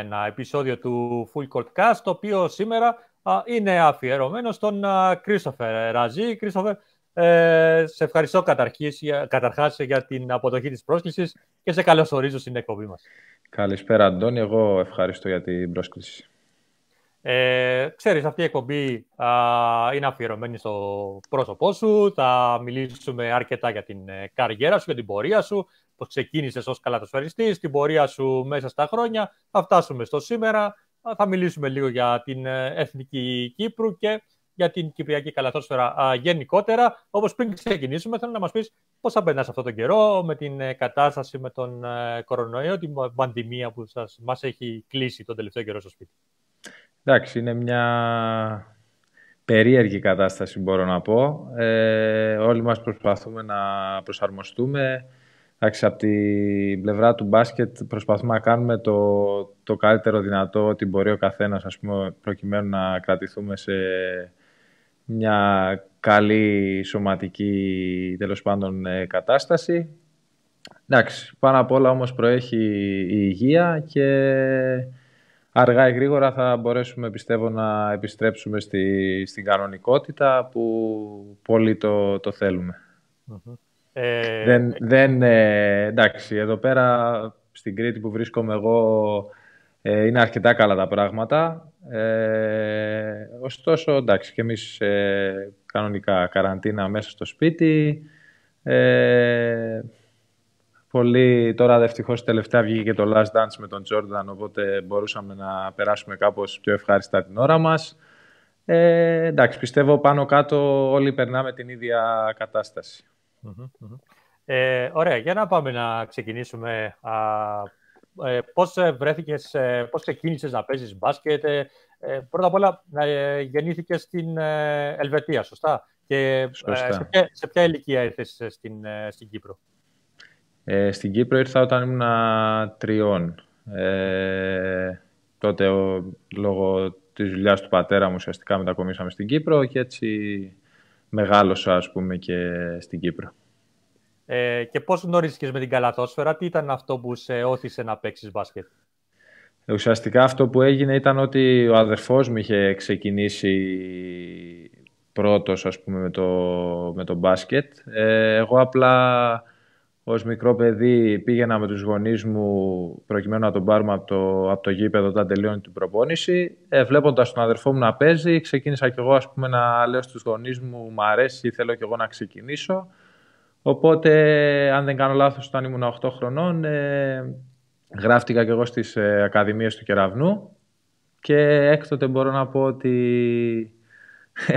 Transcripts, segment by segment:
ένα επεισόδιο του Full Court Cast, το οποίο σήμερα είναι αφιερωμένο στον Κρίστοφερ Ραζή. Κρίστοφερ, σε ευχαριστώ καταρχής, για, καταρχάς για την αποδοχή της πρόσκλησης και σε καλωσορίζω στην εκπομπή μας. Καλησπέρα Αντώνη, εγώ ευχαριστώ για την πρόσκληση. Ε, ξέρεις, αυτή η εκπομπή α, είναι αφιερωμένη στο πρόσωπό σου. Θα μιλήσουμε αρκετά για την ε, καριέρα σου, για την πορεία σου, πώς ξεκίνησες ως καλαθοσφαιριστής, την πορεία σου μέσα στα χρόνια. Θα φτάσουμε στο σήμερα, θα μιλήσουμε λίγο για την ε, Εθνική Κύπρου και για την Κυπριακή Καλαθόσφαιρα γενικότερα. Όπως πριν ξεκινήσουμε, θέλω να μας πεις πώς θα περνάς αυτόν τον καιρό με την ε, κατάσταση με τον ε, κορονοϊό, την πανδημία που μα μας έχει κλείσει τον τελευταίο καιρό στο σπίτι. Εντάξει, είναι μια περίεργη κατάσταση μπορώ να πω. Ε, όλοι μας προσπαθούμε να προσαρμοστούμε, Εντάξει, από την πλευρά του μπάσκετ προσπαθούμε να κάνουμε το, το καλύτερο δυνατό ότι μπορεί ο καθένας ας πούμε, προκειμένου να κρατηθούμε σε μια καλή σωματική τέλος πάντων ε, κατάσταση. Εντάξει, πάνω απ' όλα όμως προέχει η υγεία και αργά ή γρήγορα θα μπορέσουμε πιστεύω να επιστρέψουμε στη, στην κανονικότητα που πολύ το, το θελουμε ε, δεν, δεν ε, εντάξει, εδώ πέρα στην Κρήτη που βρίσκομαι εγώ ε, είναι αρκετά καλά τα πράγματα. ωστόσο, εντάξει, και εμείς ε, κανονικά καραντίνα μέσα στο σπίτι. πολύ, τώρα δευτυχώς τελευταία βγήκε και το Last Dance με τον Τζόρνταν, οπότε μπορούσαμε να περάσουμε κάπως πιο ευχάριστα την ώρα μας. Ε, εντάξει, πιστεύω πάνω κάτω όλοι περνάμε την ίδια κατάσταση. Ε, ωραία, για να πάμε να ξεκινήσουμε. Α, ε, πώς ε, βρέθηκες, ε, πώς ξεκίνησες να παίζεις μπάσκετ. Ε, πρώτα απ' όλα ε, γεννήθηκες στην Ελβετία, σωστά. Και σωστά. Σε, ποια, σε, ποια, ηλικία ήρθες στην, στην Κύπρο. στην Κύπρο ήρθα όταν ήμουν τριών. τότε λόγω της δουλειάς του πατέρα μου ουσιαστικά μετακομίσαμε στην Κύπρο και έτσι μεγάλωσα ας πούμε και στην Κύπρο. Ε, και πώς γνωρίστηκες με την καλαθόσφαιρα, τι ήταν αυτό που σε όθησε να παίξεις μπάσκετ. Ουσιαστικά αυτό που έγινε ήταν ότι ο αδερφός μου είχε ξεκινήσει πρώτος ας πούμε με το, με το μπάσκετ. Ε, εγώ απλά ως μικρό παιδί πήγαινα με τους γονείς μου προκειμένου να τον πάρουμε από το, από το γήπεδο όταν τελειώνει την προπόνηση. Ε, βλέποντας τον αδερφό μου να παίζει ξεκίνησα κι εγώ ας πούμε να λέω στους γονείς μου «Μ' αρέσει, θέλω κι εγώ να ξεκινήσω». Οπότε, αν δεν κάνω λάθος, όταν ήμουν 8 χρονών, ε, γράφτηκα και εγώ στις ε, Ακαδημίες του Κεραυνού και έκτοτε μπορώ να πω ότι...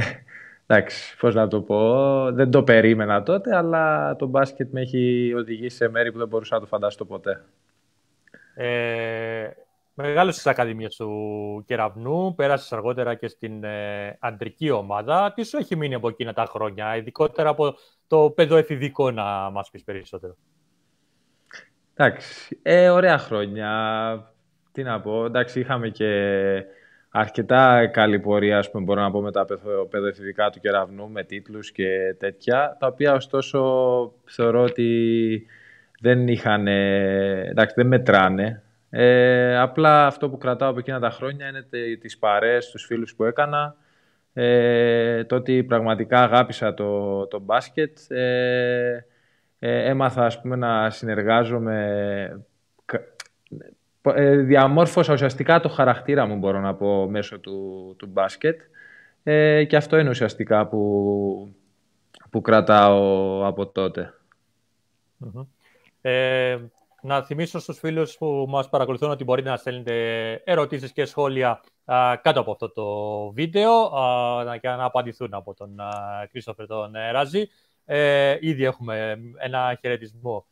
Εντάξει, πώς να το πω, δεν το περίμενα τότε, αλλά το μπάσκετ με έχει οδηγήσει σε μέρη που δεν μπορούσα να το φαντάσω ποτέ. Ε, Μεγάλο στις Ακαδημίες του Κεραυνού, πέρασες αργότερα και στην ε, αντρική ομάδα. Τι σου έχει μείνει από εκείνα τα χρόνια, ειδικότερα από το παιδοεφηβικό να μας πεις περισσότερο. Εντάξει, ε, ωραία χρόνια. Τι να πω, εντάξει, είχαμε και αρκετά καλή πορεία, ας πούμε, μπορώ να πω με τα παιδοεφηβικά του κεραυνού, με τίτλους και τέτοια, τα οποία ωστόσο θεωρώ ότι δεν είχαν, εντάξει, δεν μετράνε. Ε, απλά αυτό που κρατάω από εκείνα τα χρόνια είναι τις παρέες, τους φίλους που έκανα, ε, το ότι πραγματικά αγάπησα το, το μπάσκετ. Ε, ε έμαθα ας να συνεργάζομαι. Ε, διαμόρφωσα ουσιαστικά το χαρακτήρα μου, μπορώ να πω, μέσω του, του μπάσκετ. και αυτό είναι ουσιαστικά που, που κρατάω από να θυμίσω στους φίλους που μας παρακολουθούν ότι μπορείτε να στέλνετε ερωτήσεις και σχόλια κάτω από αυτό το βίντεο και να απαντηθούν από τον Κρίστοφερ τον ε, Ράζη. Ε, ήδη έχουμε ένα χαιρετισμό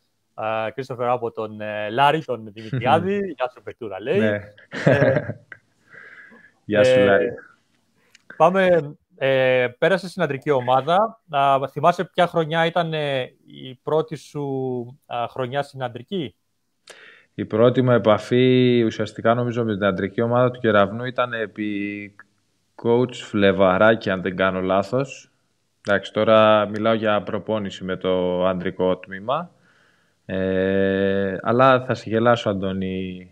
Κρίστοφερ από τον ε, Λάρη, τον Δημητριάδη. Γεια σου, Πετούρα, λέει. Ναι. Ε, Γεια σου, Λάρη. Πάμε ε, πέρασε στην ομάδα. Α, θυμάσαι ποια χρονιά ήταν η πρώτη σου χρονιά στην η πρώτη μου επαφή ουσιαστικά νομίζω με την αντρική ομάδα του Κεραυνού ήταν επί coach Φλεβαράκη αν δεν κάνω λάθος. Εντάξει, τώρα μιλάω για προπόνηση με το αντρικό τμήμα. Ε, αλλά θα σε γελάσω Αντώνη,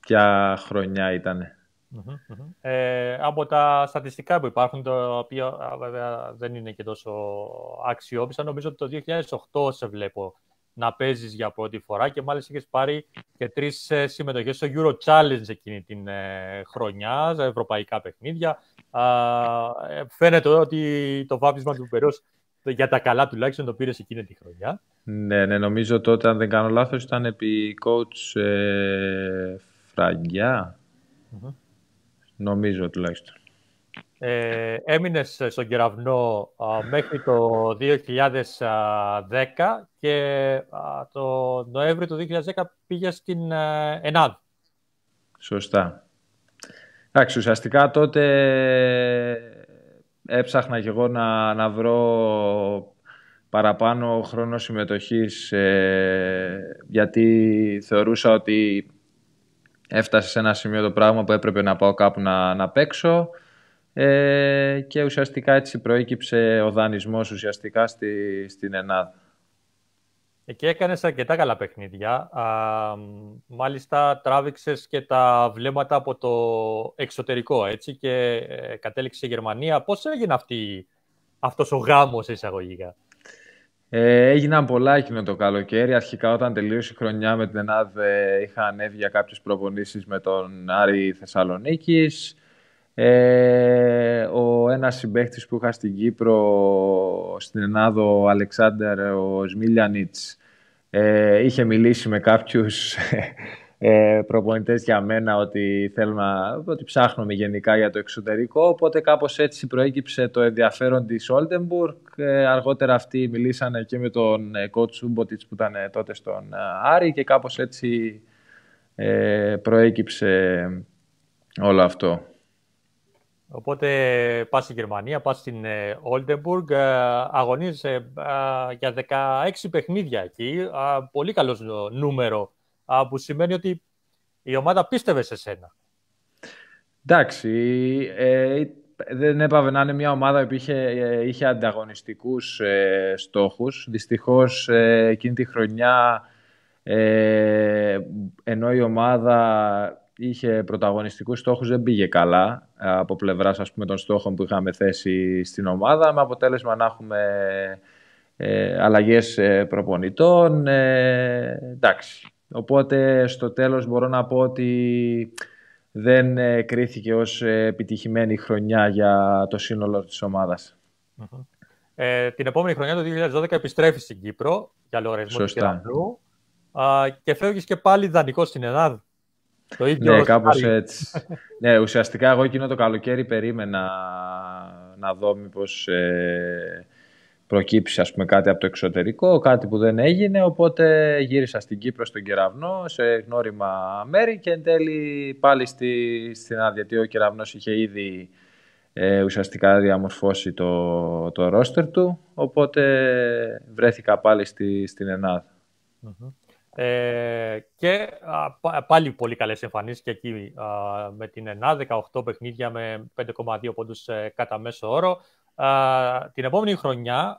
ποια χρονιά Ε, από τα στατιστικά που υπάρχουν, τα οποία βέβαια δεν είναι και τόσο αξιόπιστα, νομίζω ότι το 2008 σε βλέπω να παίζεις για πρώτη φορά και μάλιστα είχε πάρει και τρεις ε, συμμετοχές στο Euro Challenge εκείνη την ε, χρονιά, ευρωπαϊκά παιχνίδια. Ε, φαίνεται ότι το βάπτισμα του Περό για τα καλά τουλάχιστον το πήρες εκείνη τη χρονιά. Ναι, ναι, νομίζω τότε, αν δεν κάνω λάθος, ήταν επί coach ε, φραγκια mm Νομίζω τουλάχιστον. Ε, έμεινες στον κεραυνό μέχρι το 2010 και το Νοέμβριο του 2010 πήγες στην ε, ΕΝΑΔ. Σωστά. Εντάξει, ουσιαστικά τότε έψαχνα και εγώ να, να βρω παραπάνω χρόνο συμμετοχής ε, γιατί θεωρούσα ότι έφτασε σε ένα σημείο το πράγμα που έπρεπε να πάω κάπου να, να παίξω ε, και ουσιαστικά έτσι προέκυψε ο δανεισμός ουσιαστικά στη, στην ΕΝΑΔ. Εκεί έκανες αρκετά καλά παιχνίδια. Α, μάλιστα τράβηξες και τα βλέμματα από το εξωτερικό, έτσι, και ε, κατέληξε η Γερμανία. Πώς έγινε αυτή, αυτός ο γάμος εισαγωγικά. Ε, έγιναν πολλά εκείνο το καλοκαίρι. Αρχικά όταν τελείωσε η χρονιά με την ΕΝΑΔ ε, είχα ανέβει για κάποιες προπονήσεις με τον Άρη Θεσσαλονίκης. Ε, ο ένας συμπαίχτης που είχα στην Κύπρο, στην Ενάδο, ο Αλεξάνδερ, ο Σμίλιανιτς, ε, είχε μιλήσει με κάποιους ε, προπονητές για μένα ότι, να ότι ψάχνουμε γενικά για το εξωτερικό, οπότε κάπως έτσι προέκυψε το ενδιαφέρον της Oldenburg. Ε, αργότερα αυτοί μιλήσανε και με τον coach Σούμποτιτς που ήταν τότε στον Άρη και κάπως έτσι ε, προέκυψε όλο αυτό. Οπότε πας στη Γερμανία, πας στην ε, Oldenburg, ε, Αγωνίζεσαι ε, για 16 παιχνίδια εκεί. Πολύ καλός νούμερο που σημαίνει ότι η ομάδα πίστευε σε σένα. Εντάξει. δεν έπαβε να είναι μια ομάδα που είχε, είχε ανταγωνιστικούς στόχους. Δυστυχώς ε, εκείνη τη χρονιά ενώ η ομάδα είχε πρωταγωνιστικούς στόχους, δεν πήγε καλά ε, από πλευράς ας πούμε, των στόχων που είχαμε θέσει στην ομάδα, με αποτέλεσμα να έχουμε ε, αλλαγές ε, προπονητών. Ε, εντάξει. Οπότε στο τέλος μπορώ να πω ότι δεν ε, κρίθηκε ως επιτυχημένη χρονιά για το σύνολο της ομαδας Ε, την επόμενη χρονιά, το 2012, επιστρέφεις στην Κύπρο για λογαριασμό του και φεύγεις και πάλι δανεικός στην Ελλάδα ναι, κάπως έτσι. ναι, ουσιαστικά εγώ εκείνο το καλοκαίρι περίμενα να δω μήπως ε, προκύψει ας πούμε, κάτι από το εξωτερικό, κάτι που δεν έγινε, οπότε γύρισα στην Κύπρο στον Κεραυνό, σε γνώριμα μέρη και εν τέλει πάλι στη, στην άδεια, γιατί ο Κεραυνός είχε ήδη ε, ουσιαστικά διαμορφώσει το, το ρόστερ του, οπότε βρέθηκα πάλι στη, στην εναδα ε, και πάλι πολύ καλές εμφανίσεις και εκεί με την ΕΝΑ, 18 παιχνίδια με 5,2 πόντους κατά μέσο όρο. Α, την επόμενη χρονιά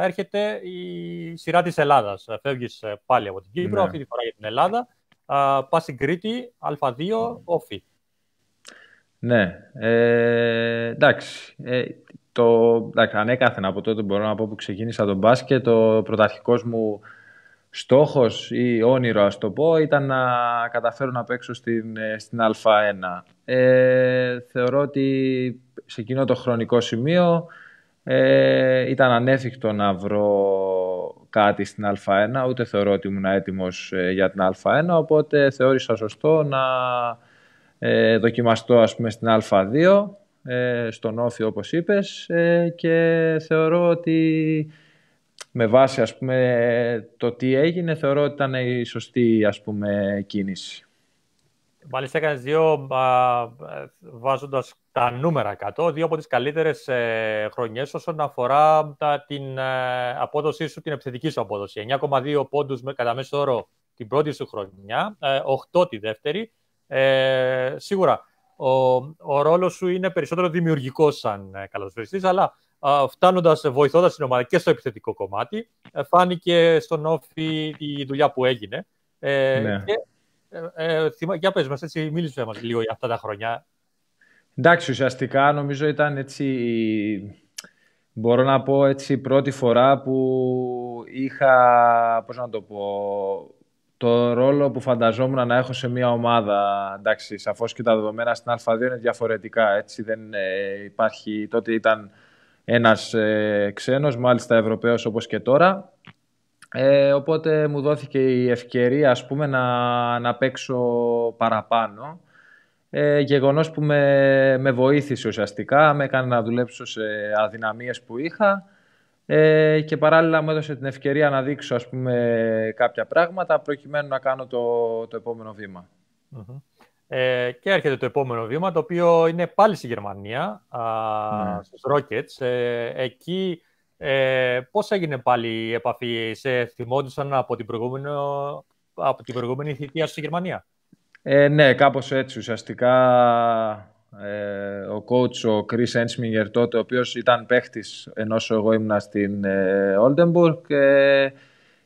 έρχεται η σειρά της Ελλάδας. Φεύγεις ε, πάλι από την Κύπρο, ναι. αυτή τη φορά για την Ελλάδα. Πας στην Κρήτη, Α2, ναι. όφη. Ναι, ε, εντάξει. Ε, το, ανέκαθεν από τότε μπορώ να πω που ξεκίνησα τον μπάσκετ, το πρωταρχικός μου στόχος ή όνειρο ας το πω ήταν να καταφέρω να παίξω στην, ε, στην Α1. Ε, θεωρώ ότι σε εκείνο το χρονικό σημείο ε, ήταν ανέφικτο να βρω κάτι στην Α1, ούτε θεωρώ ότι ήμουν έτοιμος ε, για την Α1, οπότε θεώρησα σωστό να ε, δοκιμαστώ ας πούμε στην Α2, ε, στον Όφη όπως είπες και θεωρώ ότι με βάση ας πούμε, το τι έγινε, θεωρώ ότι ήταν η σωστή ας πούμε, κίνηση. Μάλιστα έκανες δύο, βάζοντας τα νούμερα κάτω, δύο από τις καλύτερες ε, χρονιές όσον αφορά την ε, απόδοσή σου, την επιθετική σου απόδοση. 9,2 πόντου κατά μέσο όρο την πρώτη σου χρονιά, 8 ε, τη δεύτερη. Ε, σίγουρα ο, ο ρόλος σου είναι περισσότερο δημιουργικός σαν καλοσφαιριστή, αλλά φτάνοντας, ε, βοηθώντας την ομάδα και στο επιθετικό κομμάτι. Ε, φάνηκε στον Όφη η δουλειά που έγινε. Ε, ναι. Και, ε, Για πες μας, έτσι, μίλησες μας λίγο για αυτά τα χρόνια. Εντάξει, ουσιαστικά νομίζω ήταν έτσι, μπορώ να πω έτσι, πρώτη φορά που είχα, πώς να το πω, το ρόλο που φανταζόμουν να έχω σε μια ομάδα. Εντάξει, σαφώς και τα δεδομένα στην Α2 είναι διαφορετικά, έτσι, δεν υπάρχει, τότε ήταν ένας ε, ξένος, μάλιστα Ευρωπαίος όπως και τώρα. Ε, οπότε μου δόθηκε η ευκαιρία ας πούμε να, να παίξω παραπάνω. Ε, γεγονός που με, βοήθησε ουσιαστικά, με έκανε να δουλέψω σε αδυναμίες που είχα ε, και παράλληλα μου έδωσε την ευκαιρία να δείξω ας πούμε κάποια πράγματα προκειμένου να κάνω το, επόμενο ε, και έρχεται το επόμενο βήμα, το οποίο είναι πάλι στη Γερμανία, α, ναι. στους Rockets. Ε, εκεί ε, πώς έγινε πάλι η επαφή, σε θυμόντουσαν από την, από την προηγούμενη θητεία στη Γερμανία. Ε, ναι, κάπως έτσι ουσιαστικά ε, ο coach ο Chris Ensminger τότε, ο οποίος ήταν παίχτης ενώ εγώ ήμουνα στην ε, Oldenburg, ε,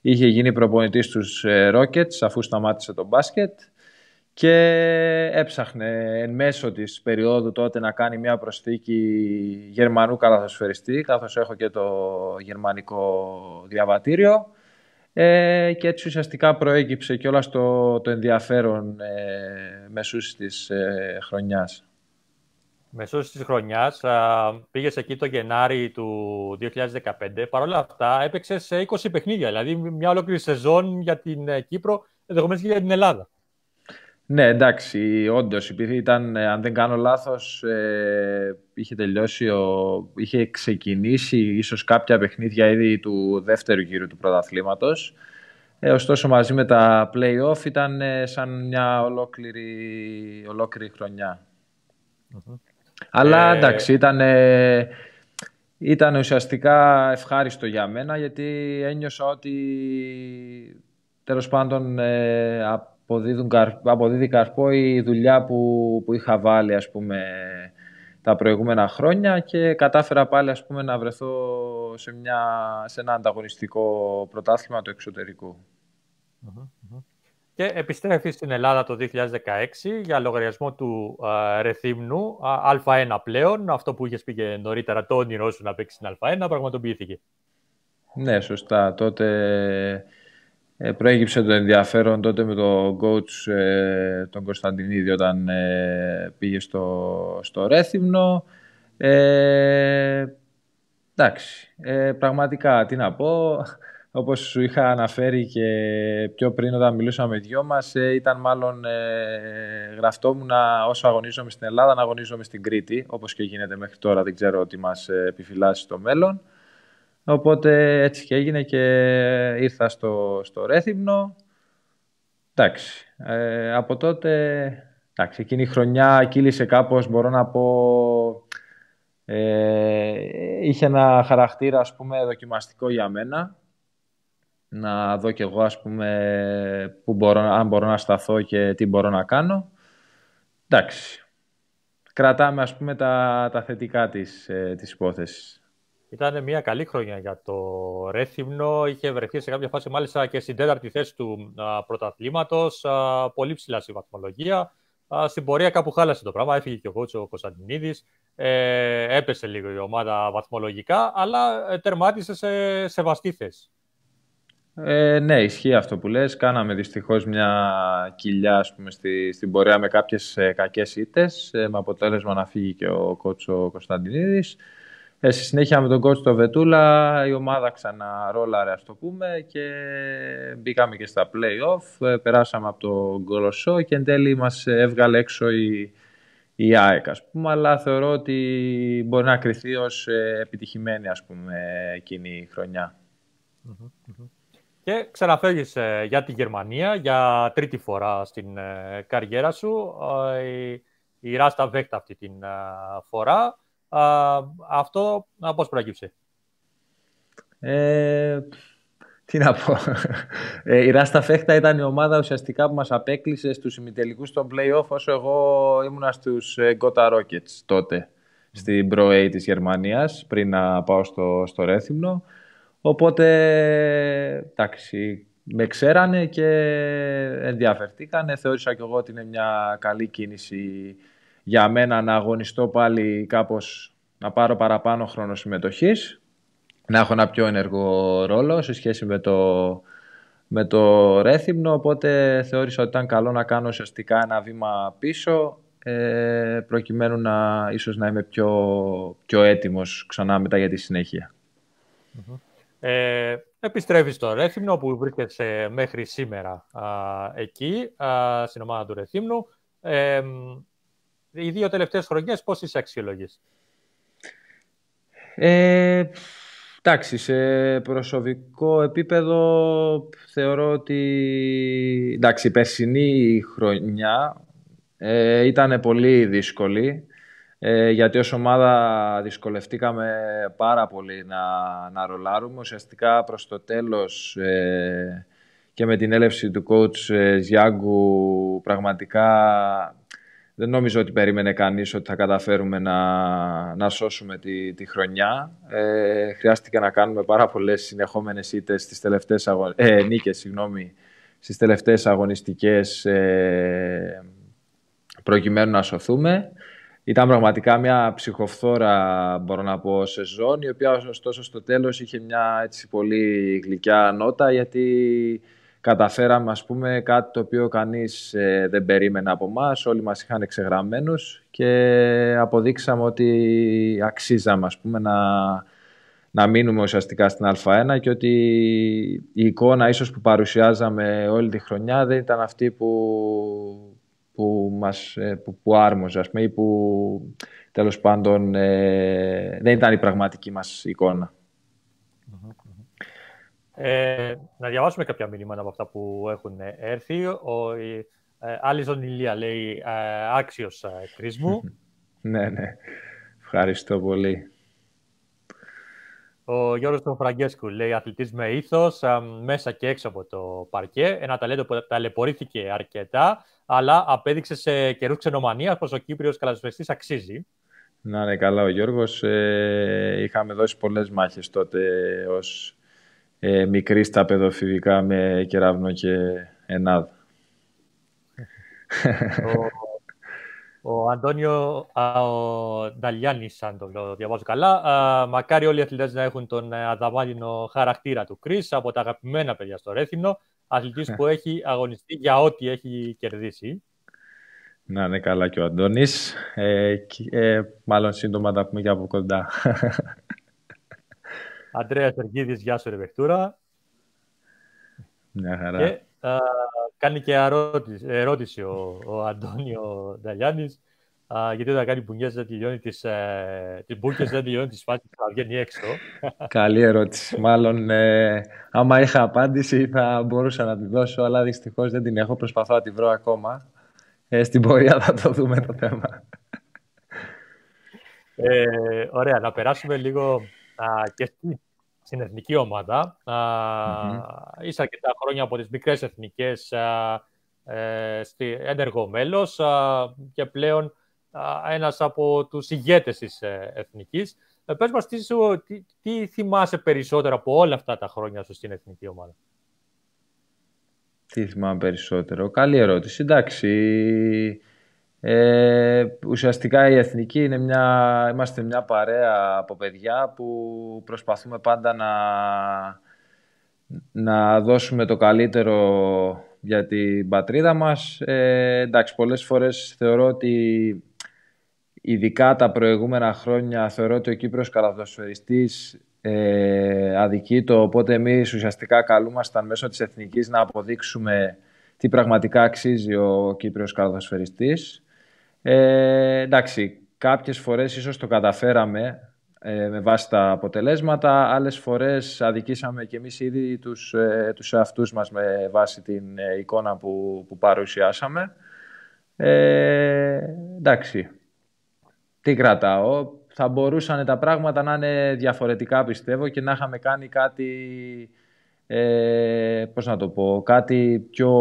είχε γίνει προπονητής στους ε, Rockets αφού σταμάτησε το μπάσκετ και έψαχνε εν μέσω της περίοδου τότε να κάνει μια προσθήκη γερμανού καλαθοσφαιριστή, καθώς έχω και το γερμανικό διαβατήριο. Ε, και έτσι ουσιαστικά προέκυψε και όλας στο το ενδιαφέρον ε, μεσούς της ε, χρονιάς. Μεσούς της χρονιάς, πήγες εκεί το Γενάρη του 2015. Παρ' όλα αυτά σε 20 παιχνίδια, δηλαδή μια ολόκληρη σεζόν για την ε, Κύπρο, ενδεχομένως και για την Ελλάδα. Ναι, εντάξει, όντως ήταν, ε, αν δεν κάνω λάθος, ε, είχε τελειώσει, είχε ξεκινήσει ίσως κάποια παιχνίδια ήδη του δεύτερου γύρου του πρωταθλήματος. Ε, ωστόσο, μαζί με τα playoff ήταν ε, σαν μια ολόκληρη, ολόκληρη Αλλά εντάξει, ήταν, ήταν ουσιαστικά ευχάριστο για μένα γιατί ένιωσα ότι τέλος πάντων αποδίδει καρπό η δουλειά που, που είχα βάλει ας πούμε, τα προηγούμενα χρόνια και κατάφερα πάλι ας πούμε, να βρεθώ σε, μια, σε ένα ανταγωνιστικό πρωτάθλημα του εξωτερικού. Και επιστρέφεις στην Ελλάδα το 2016 για λογαριασμό του α, Ρεθύμνου, α, 1 πλέον. Αυτό που είχες πει και νωρίτερα, το όνειρό σου να παίξεις στην Α1, πραγματοποιήθηκε. Ναι, σωστά. Τότε ε, προέγυψε το ενδιαφέρον τότε με τον coach ε, τον Κωνσταντινίδη όταν ε, πήγε στο, στο Ρέθυμνο. Ε, εντάξει, ε, πραγματικά τι να πω, όπως σου είχα αναφέρει και πιο πριν όταν μιλούσαμε με δυο μας, ήταν μάλλον γραφτό μου να όσο αγωνίζομαι στην Ελλάδα να αγωνίζομαι στην Κρήτη, όπως και γίνεται μέχρι τώρα, δεν ξέρω τι μας επιφυλάσσει το μέλλον. Οπότε έτσι και έγινε και ήρθα στο, στο Ρέθυμνο. Εντάξει, ε, από τότε, εντάξει, εκείνη η χρονιά κύλησε κάπως, μπορώ να πω, ε, είχε ένα χαρακτήρα, πούμε, δοκιμαστικό για μένα. Να δω κι εγώ, πούμε, που μπορώ, αν μπορώ να σταθώ και τι μπορώ να κάνω. Εντάξει, κρατάμε, ας πούμε, τα, τα θετικά της, ε, της υπόθεσης. Ήταν μια καλή χρονιά για το Ρέθυμνο. Είχε βρεθεί σε κάποια φάση μάλιστα και στην τέταρτη θέση του πρωταθλήματο. Πολύ ψηλά στη βαθμολογία. Στην πορεία κάπου χάλασε το πράγμα. Έφυγε και ο κότσο Κωνσταντινίδης. Ε, έπεσε λίγο η ομάδα βαθμολογικά, αλλά ε, τερμάτισε σε, σεβαστή θέση. Ε, ναι, ισχύει αυτό που λες. Κάναμε δυστυχώς μια κοιλιά στη, στην πορεία με κάποιες κακέ ε, κακές με αποτέλεσμα να φύγει και ο κότσο ε, στη συνέχεια με τον κότσο Βετούλα η ομάδα ξανά ρόλαρε ας το πούμε και μπήκαμε και στα play-off, ε, περάσαμε από τον Γκολοσό και εν τέλει μας έβγαλε έξω η, η ΑΕΚ ας πούμε, αλλά θεωρώ ότι μπορεί να κριθεί ως ε, επιτυχημένη ας πούμε εκείνη η χρονιά. Και ξαναφεύγεις ε, για τη Γερμανία για τρίτη φορά στην καριέρα σου. Η Ράστα Βέκτα αυτή την φορά. Α, αυτό πώς προέκυψε. Ε, τι να πω. Ε, η Ράστα Φέχτα ήταν η ομάδα ουσιαστικά που μας απέκλεισε στους ημιτελικούς των play-off όσο εγώ ήμουνα στους ε, Gota Rockets τότε στην Pro A της Γερμανίας πριν να πάω στο, στο Οπότε, εντάξει, με ξέρανε και ενδιαφερθήκανε. Θεώρησα και εγώ ότι είναι μια καλή κίνηση για μένα να αγωνιστώ πάλι κάπως να πάρω παραπάνω χρόνο συμμετοχής, να έχω ένα πιο ενεργό ρόλο σε σχέση με το, με το Ρέθυμνο, οπότε θεώρησα ότι ήταν καλό να κάνω ουσιαστικά ένα βήμα πίσω ε, προκειμένου να ίσως να είμαι πιο, πιο έτοιμος ξανά μετά για τη συνεχεια Ε, επιστρέφεις στο Ρέθυμνο που βρίσκεσαι μέχρι σήμερα α, εκεί, α, στην ομάδα του Ρέθυμνου. Ε, οι δύο τελευταίες χρονιές πώς τι αξιολογεί. Ε, εντάξει, σε προσωπικό επίπεδο θεωρώ ότι εντάξει, η περσινή χρονιά ε, ήταν πολύ δύσκολη. Ε, γιατί ως ομάδα δυσκολευτήκαμε πάρα πολύ να, να ρολάρουμε. Ουσιαστικά προς το τέλος ε, και με την έλευση του coach ε, Ζιάγκου πραγματικά δεν νομίζω ότι περίμενε κανείς ότι θα καταφέρουμε να, να σώσουμε τη, τη χρονιά. Ε, χρειάστηκε να κάνουμε πάρα πολλές συνεχόμενες ίτες στις τελευταίες αγων... ε, νίκες, συγγνώμη, στις τελευταίες αγωνιστικές ε, προκειμένου να σωθούμε. Ήταν πραγματικά μια ψυχοφθόρα, μπορώ να πω, σεζόν, η οποία ωστόσο στο τέλος είχε μια έτσι πολύ γλυκιά νότα, γιατί καταφέραμε ας πούμε κάτι το οποίο κανείς ε, δεν περίμενε από εμά, όλοι μας είχαν εξεγραμμένους και αποδείξαμε ότι αξίζαμε ας πούμε να, να μείνουμε ουσιαστικά στην Α1 και ότι η εικόνα ίσως που παρουσιάζαμε όλη τη χρονιά δεν ήταν αυτή που, που, μας, ε, που, που άρμοζε ας πούμε, ή που τέλος πάντων ε, δεν ήταν η πραγματική μας εικονα ε, να διαβάσουμε κάποια μηνύματα από αυτά που έχουν έρθει. Ο ε, Άλιζον Ηλία λέει ε, άξιος κρίσμου. Ε, ναι, ναι. Ευχαριστώ πολύ. Ο Γιώργος Φραγκέσκου λέει αθλητής με ήθος, μέσα και έξω από το παρκέ. Ένα ταλέντο που ταλαιπωρήθηκε αρκετά, αλλά απέδειξε σε καιρούς ξενομανίας πως ο Κύπριος καλασμεστής αξίζει. Να είναι καλά ο Γιώργος. είχαμε δώσει πολλές μάχες τότε ως ε, μικρή στα με κεραυνό και ενάδο. ο, Αντώνιο ο Νταλιάνης, αν το διαβάζω καλά, α, μακάρι όλοι οι αθλητές να έχουν τον ε, αδαμάντινο χαρακτήρα του Κρίς από τα αγαπημένα παιδιά στο Ρέθινο, αθλητής που έχει αγωνιστεί για ό,τι έχει κερδίσει. Να είναι καλά και ο Αντώνης. Ε, ε, μάλλον σύντομα τα πούμε και από κοντά. Αντρέα Αργίδη, γεια σου, Ρεβεκτούρα. Μια χαρά. Και, α, κάνει και ερώτηση, ο, ο Αντώνιο Νταλιάνης γιατί όταν κάνει πουνιές δεν τελειώνει τις, ε, τις δεν τελειώνει τις που θα βγαίνει έξω. Καλή ερώτηση. Μάλλον ε, άμα είχα απάντηση θα μπορούσα να τη δώσω, αλλά δυστυχώς δεν την έχω. Προσπαθώ να τη βρω ακόμα. Ε, στην πορεία θα το δούμε το θέμα. Ε, ωραία, να περάσουμε λίγο και στην στην εθνική ομάδα. Mm-hmm. Είσαι αρκετά χρόνια από τις μικρές εθνικές ε, στη, ένεργο μέλος και πλέον ένας από τους ηγέτες της ε, εθνικής. Ε, πες μας τι, τι, τι θυμάσαι περισσότερο από όλα αυτά τα χρόνια σου στην εθνική ομάδα. Τι θυμάμαι περισσότερο. Καλή ερώτηση. Εντάξει, ε, ουσιαστικά η Εθνική είναι μια, είμαστε μια παρέα από παιδιά που προσπαθούμε πάντα να, να δώσουμε το καλύτερο για την πατρίδα μας. Ε, εντάξει, πολλές φορές θεωρώ ότι ειδικά τα προηγούμενα χρόνια θεωρώ ότι ο Κύπρος καλαθοσφαιριστής ε, αδικεί το, οπότε εμείς ουσιαστικά καλούμασταν μέσω της Εθνικής να αποδείξουμε τι πραγματικά αξίζει ο Κύπριος καλαθοσφαιριστής. Ε, εντάξει, κάποιες φορές ίσως το καταφέραμε ε, με βάση τα αποτελέσματα, άλλες φορές αδικήσαμε και εμείς ήδη τους, ε, τους αυτούς μας με βάση την ε, εικόνα που, που παρουσιάσαμε. Ε, εντάξει, τι κρατάω. Θα μπορούσαν τα πράγματα να είναι διαφορετικά πιστεύω και να είχαμε κάνει κάτι, ε, πώς να το πω, κάτι πιο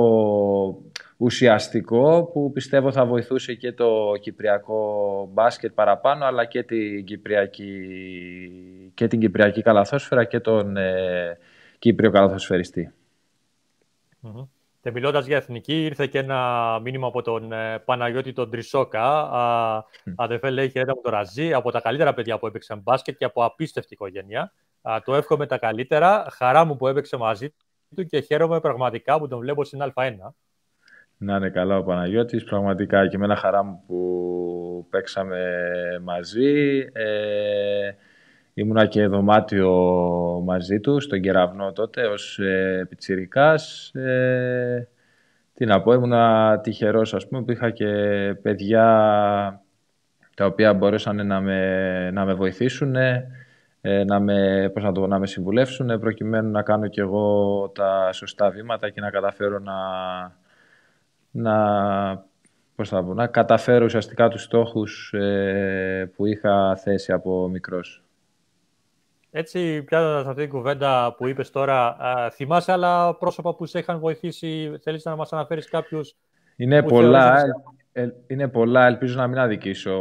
ουσιαστικό που πιστεύω θα βοηθούσε και το κυπριακό μπάσκετ παραπάνω αλλά και την κυπριακή, και την κυπριακή καλαθόσφαιρα και τον ε, Κύπριο καλαθοσφαιριστή. Mm-hmm. Και μιλώντας για εθνική, ήρθε και ένα μήνυμα από τον ε, Παναγιώτη τον Τρισόκα. Mm. και μιλωντα για εθνικη ηρθε λέει χαιρέτα από το Ραζή από τα καλύτερα παιδιά που έπαιξαν μπάσκετ και από απίστευτη οικογένεια. Α, το εύχομαι τα καλύτερα. Χαρά μου που έπαιξε μαζί του και χαίρομαι πραγματικά που τον βλέπω στην Α1. Να είναι καλά ο Παναγιώτης, πραγματικά και ένα χαρά μου που παίξαμε μαζί. Ε, ήμουνα και δωμάτιο μαζί του στον Κεραυνό τότε ως ε, πιτσιρικάς. Ε, τι να πω, ήμουνα τυχερός ας πούμε που είχα και παιδιά τα οποία μπορέσαν να με, να με βοηθήσουν, ε, να με, να το, να με συμβουλεύσουν προκειμένου να κάνω και εγώ τα σωστά βήματα και να καταφέρω να, να, πώς θα να καταφέρω ουσιαστικά τους στόχους ε, που είχα θέσει από μικρός. Έτσι, πιάνοντα αυτή την κουβέντα που είπες τώρα, θυμάσαι άλλα πρόσωπα που σε είχαν βοηθήσει, θέλεις να μας αναφέρεις κάποιους είναι πολλά, ε, ε, είναι πολλά, ελπίζω να μην αδικήσω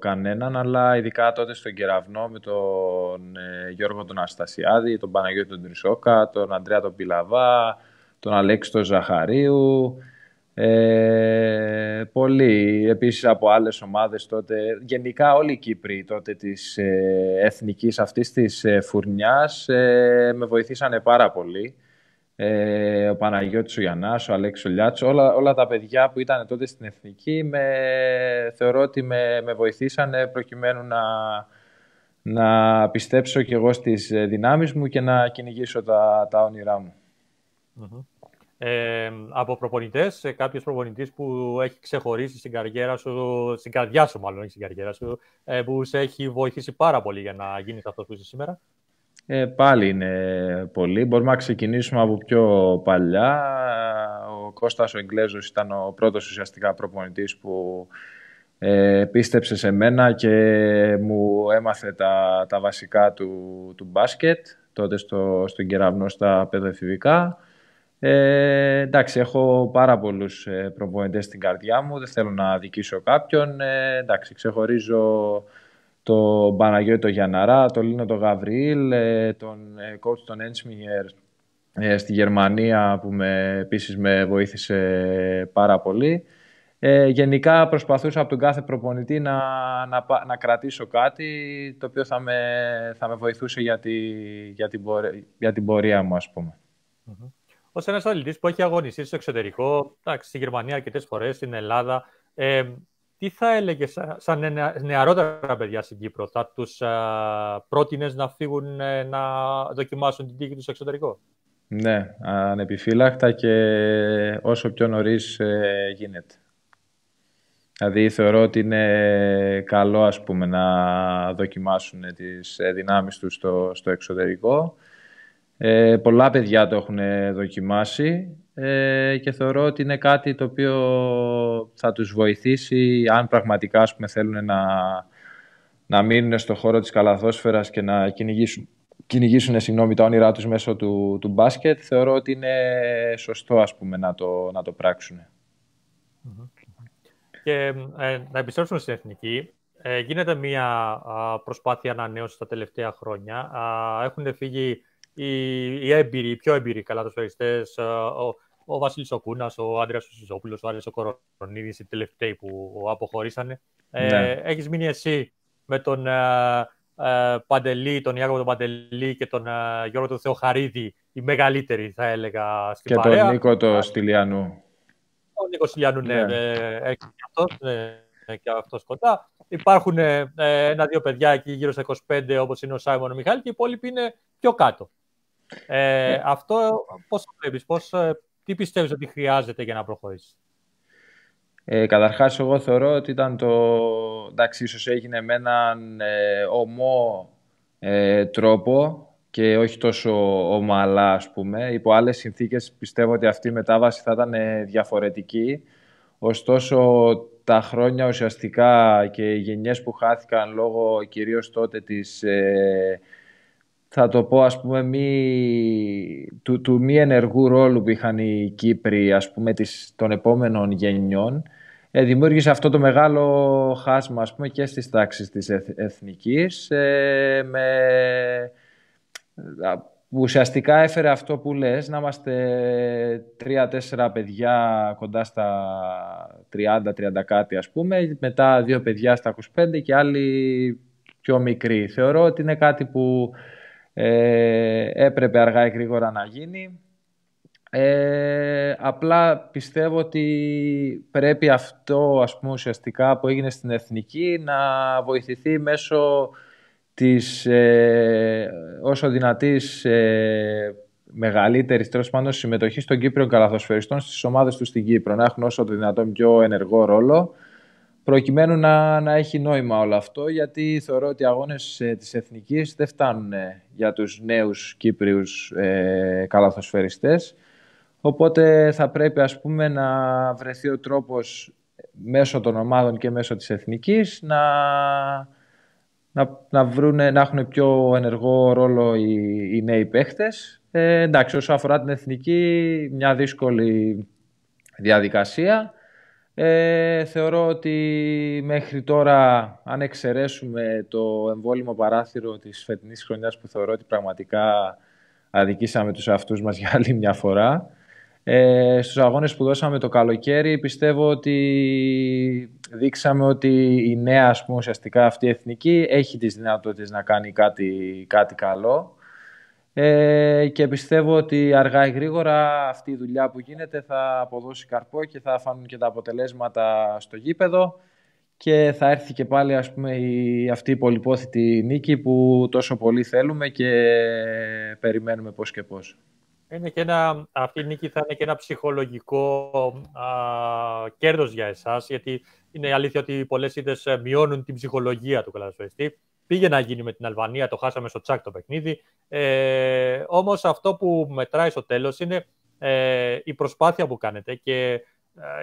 κανέναν, αλλά ειδικά τότε στον Κεραυνό με τον Γιώργο τον Αστασιάδη, τον Παναγιώτη τον Τρισόκα, τον Αντρέα τον Πιλαβά, τον Αλέξη τον Ζαχαρίου, ε, πολλοί επίσης από άλλες ομάδες τότε, γενικά όλοι οι Κύπροι τότε της ε, εθνικής αυτής της ε, φουρνιάς ε, με βοηθήσανε πάρα πολύ. Ε, ο Παναγιώτης Γιαννάς ο Αλέξης Ολιάτσο, όλα, όλα τα παιδιά που ήταν τότε στην εθνική με, θεωρώ ότι με, με βοηθήσανε προκειμένου να, να πιστέψω κι εγώ στις δυνάμεις μου και να κυνηγήσω τα, τα όνειρά μου από προπονητές. Κάποιο προπονητής που έχει ξεχωρίσει στην καριέρα σου, στην καρδιά σου μάλλον, όχι καριέρα σου, ε, που σε έχει βοηθήσει πάρα πολύ για να γίνεις αυτός που είσαι σήμερα. Ε, πάλι είναι πολύ. Μπορούμε να ξεκινήσουμε από πιο παλιά. Ο Κώστας ο Εγγλέζος ήταν ο πρώτος ουσιαστικά προπονητής που ε, πίστεψε σε μένα και μου έμαθε τα, βασικά του, του μπάσκετ τότε στο, στον Κεραυνό στα παιδοεφηβικά. Ε, εντάξει, έχω πάρα πολλούς ε, προπονητές στην καρδιά μου. Δεν θέλω να δικήσω κάποιον. Ε, εντάξει, ξεχωρίζω τον το Γιαναρά, το Λίνο το Γαβριήλ, ε, τον ε, coach τον Ένσμιγερ στη Γερμανία που με, επίσης με βοήθησε πάρα πολύ. Ε, γενικά προσπαθούσα από τον κάθε προπονητή να, να, να, κρατήσω κάτι το οποίο θα με, θα με βοηθούσε για, την, πορεία, μου ας πουμε ως ένας αθλητής που έχει αγωνιστεί στο εξωτερικό, εντάξει, στη Γερμανία αρκετές φορές, στην Ελλάδα, ε, τι θα έλεγε σαν νεαρότερα παιδιά στην Κύπρο, θα τους πρότεινες να φύγουν ε, να δοκιμάσουν την τύχη τους στο εξωτερικό. Ναι, ανεπιφύλακτα και όσο πιο νωρίς ε, γίνεται. Δηλαδή θεωρώ ότι είναι καλό ας πούμε να δοκιμάσουν τις δυνάμεις τους στο εξωτερικό ε, πολλά παιδιά το έχουν δοκιμάσει ε, και θεωρώ ότι είναι κάτι το οποίο θα τους βοηθήσει αν πραγματικά θέλουν να, να μείνουν στο χώρο της καλαθόσφαιρας και να κυνηγήσουν, κυνηγήσουν συγγνώμη, τα όνειρά τους μέσω του, του μπάσκετ. Θεωρώ ότι είναι σωστό ας πούμε, να, το, να το πράξουν. Και ε, να επιστρέψουμε στην Εθνική. Ε, γίνεται μια προσπάθεια ανανέωσης τα τελευταία χρόνια. έχουν φύγει οι, οι, έμπειροι, οι πιο έμπειροι καλατοσφαιριστέ, ε, ο, ο Βασίλης Οκούνα, ο Άντρια Σουσόπουλο, ο Άντρια Κορονίδη, οι τελευταίοι που αποχωρήσανε. Ε, ναι. Ε, Έχεις μείνει εσύ με τον ε, ε, Παντελή, τον Ιάκωβο τον Παντελή και τον ε, Γιώργο τον Θεοχαρίδη, η μεγαλύτεροι θα έλεγα στην και παρέα. Και τον Νίκο το Στυλιανού. Ο Νίκος Στυλιανού, ναι, ναι. ναι, και αυτός κοντά. Υπάρχουν ένα-δύο παιδιά εκεί γύρω στα 25, όπως είναι ο Σάιμον ο Μιχάλη, και οι υπόλοιποι είναι πιο κάτω. Ε, ε, αυτό πώς το βλέπεις, πώς, ε, τι πιστεύεις ότι χρειάζεται για να προχωρήσεις. Ε, καταρχάς, εγώ θεωρώ ότι ήταν το... Εντάξει, ίσως έγινε με έναν ε, ομό τρόπο και όχι τόσο ομαλά, ας πούμε. Υπό άλλες συνθήκες πιστεύω ότι αυτή η μετάβαση θα ήταν διαφορετική. Ωστόσο, τα χρόνια ουσιαστικά και οι γενιές που χάθηκαν λόγω κυρίως τότε της θα το πω ας πούμε μη, του, του μη ενεργού ρόλου που είχαν οι Κύπροι ας πούμε των επόμενων γενιών ε, δημιούργησε αυτό το μεγάλο χάσμα ας πούμε και στις τάξεις της εθ, εθνικής ε, με, που ουσιαστικά έφερε αυτό που λες να είμαστε τρία-τέσσερα παιδιά κοντά στα 30-30 κάτι ας πούμε μετά δύο παιδιά στα 25 και άλλοι πιο μικροί. Θεωρώ ότι είναι κάτι που ε, έπρεπε αργά ή γρήγορα να γίνει. Ε, απλά πιστεύω ότι πρέπει αυτό ας πούμε, ουσιαστικά που έγινε στην Εθνική να βοηθηθεί μέσω της ε, όσο δυνατής ε, μεγαλύτερης τέλος πάντων συμμετοχής των Κύπριων καλαθοσφαιριστών στις ομάδες τους στην Κύπρο να έχουν όσο το δυνατόν πιο ενεργό ρόλο προκειμένου να, να έχει νόημα όλο αυτό, γιατί θεωρώ ότι οι αγώνες ε, της Εθνικής δεν φτάνουν ε, για τους νέους Κύπριους ε, καλαθοσφαιριστές. Οπότε θα πρέπει ας πούμε να βρεθεί ο τρόπος μέσω των ομάδων και μέσω της Εθνικής να, να, βρούνε, να έχουν πιο ενεργό ρόλο οι, οι νέοι παίχτες. Ε, εντάξει, όσο αφορά την Εθνική, μια δύσκολη διαδικασία ε, θεωρώ ότι μέχρι τώρα, αν εξαιρέσουμε το εμβόλυμο παράθυρο της φετινής χρονιάς που θεωρώ ότι πραγματικά αδικήσαμε τους αυτούς μας για άλλη μια φορά, ε, στους αγώνες που δώσαμε το καλοκαίρι πιστεύω ότι δείξαμε ότι η νέα ας πούμε, ουσιαστικά αυτή εθνική έχει τις δυνατότητες να κάνει κάτι, κάτι καλό. Ε, και πιστεύω ότι αργά ή γρήγορα αυτή η δουλειά που γίνεται θα αποδώσει καρπό και θα φάνουν και τα αποτελέσματα στο γήπεδο και θα έρθει και πάλι ας πούμε, η, αυτή η πολυπόθητη νίκη που τόσο πολύ θέλουμε και περιμένουμε πώς και πώς. Είναι και ένα, αυτή η νίκη θα είναι και ένα ψυχολογικό α, κέρδος για εσάς, γιατί είναι αλήθεια ότι πολλές είδες ε, μειώνουν την ψυχολογία του καλαθοσφαιριστή. Πήγε να γίνει με την Αλβανία, το χάσαμε στο τσάκ το παιχνίδι. Ε, Όμως αυτό που μετράει στο τέλος είναι ε, η προσπάθεια που κάνετε και ε,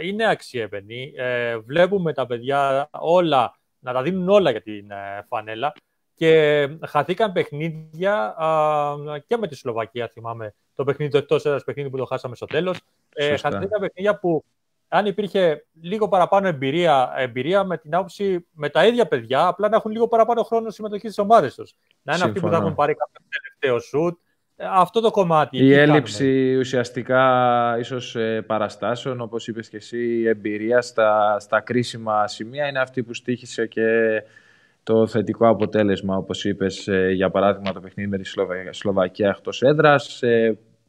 είναι αξιέπαινη. Ε, βλέπουμε τα παιδιά όλα, να τα δίνουν όλα για την ε, φανέλα και χαθήκαν παιχνίδια και με τη Σλοβακία, θυμάμαι, το παιχνίδι το εκτό ένα παιχνίδι που το χάσαμε στο τέλος. Ε, χαθήκαν παιχνίδια που αν υπήρχε λίγο παραπάνω εμπειρία, εμπειρία με την άποψη με τα ίδια παιδιά, απλά να έχουν λίγο παραπάνω χρόνο συμμετοχή στις ομάδες τους. Να είναι αυτοί που θα έχουν πάρει κάποιο τελευταίο σουτ. Ε, αυτό το κομμάτι. Η έλλειψη ουσιαστικά ίσως ε, παραστάσεων, όπως είπες και εσύ, η εμπειρία στα, στα κρίσιμα σημεία είναι αυτή που στήχησε και το θετικό αποτέλεσμα, όπως είπες, ε, για παράδειγμα το παιχνίδι με τη Σλοβακία εκτός έδρας.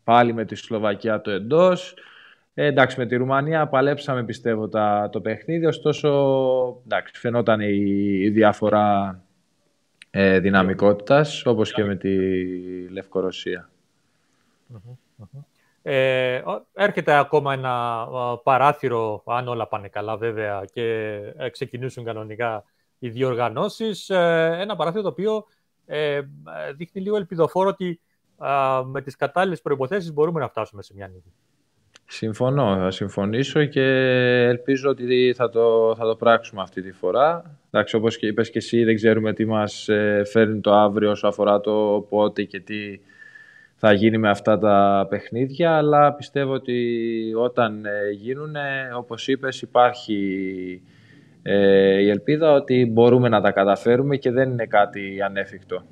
πάλι με τη Σλοβακία το εντός, ε, εντάξει, με τη Ρουμανία παλέψαμε πιστεύω τα, το παιχνίδι, ωστόσο εντάξει, φαινόταν η, διαφορά ε, δυναμικότητας, όπως και με τη λευκορωσια Ε, έρχεται ακόμα ένα παράθυρο, αν όλα πάνε καλά βέβαια και ε, ξεκινήσουν κανονικά οι δύο οργανώσεις, ε, ένα παράθυρο το οποίο ε, δείχνει λίγο ελπιδοφόρο ότι με τις κατάλληλες προϋποθέσεις μπορούμε να φτάσουμε σε μια νίκη. Συμφωνώ, θα συμφωνήσω και ελπίζω ότι θα το, θα το πράξουμε αυτή τη φορά. Εντάξει, όπως και είπες και εσύ, δεν ξέρουμε τι μας ε, φέρνει το αύριο όσο αφορά το πότε και τι θα γίνει με αυτά τα παιχνίδια, αλλά πιστεύω ότι όταν ε, γίνουν, όπως είπες, υπάρχει ε, η ελπίδα ότι μπορούμε να τα καταφέρουμε και δεν είναι κάτι ανέφικτο.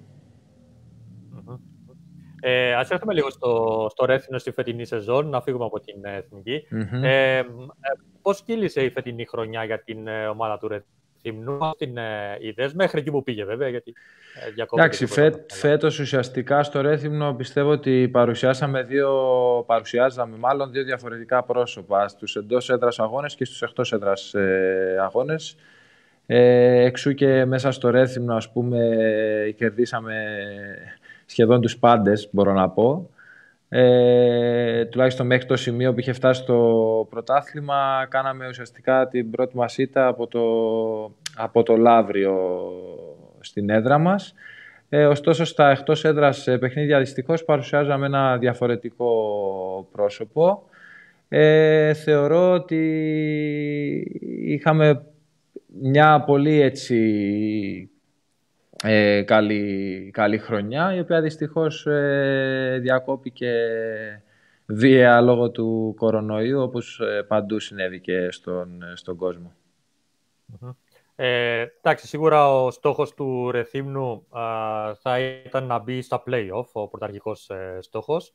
Ε, ας έρθουμε λίγο στο, στο Ρέθινο στη φετινή σεζόν, να φύγουμε από την εθνικη mm ε, ε, πώς κύλησε η φετινή χρονιά για την ε, ομάδα του από την ε, είδες, μέχρι εκεί που πήγε βέβαια, γιατί Εντάξει, φέ, φέτος ουσιαστικά στο Ρέθυμνο πιστεύω ότι παρουσιάσαμε δύο, παρουσιάζαμε μάλλον δύο διαφορετικά πρόσωπα, στους εντός έδρας αγώνες και στους εκτός έδρας ε, αγώνες. Ε, εξού και μέσα στο Ρέθυμνο, ας πούμε κερδίσαμε σχεδόν τους πάντες μπορώ να πω. Ε, τουλάχιστον μέχρι το σημείο που είχε φτάσει στο πρωτάθλημα κάναμε ουσιαστικά την πρώτη μας ήττα από το, από το Λαύριο στην έδρα μας. Ε, ωστόσο στα εκτός έδρας παιχνίδια δυστυχώς παρουσιάζαμε ένα διαφορετικό πρόσωπο. Ε, θεωρώ ότι είχαμε μια πολύ έτσι ε, καλή, καλή χρονιά, η οποία δυστυχώς ε, διακόπηκε βία λόγω του κορονοϊού, όπως ε, παντού συνέβη και στον, στον κόσμο. Ε, εντάξει, σίγουρα ο στόχος του Ρεθύμνου θα ήταν να μπει στα play-off, ο πρωταρχικός στόχος.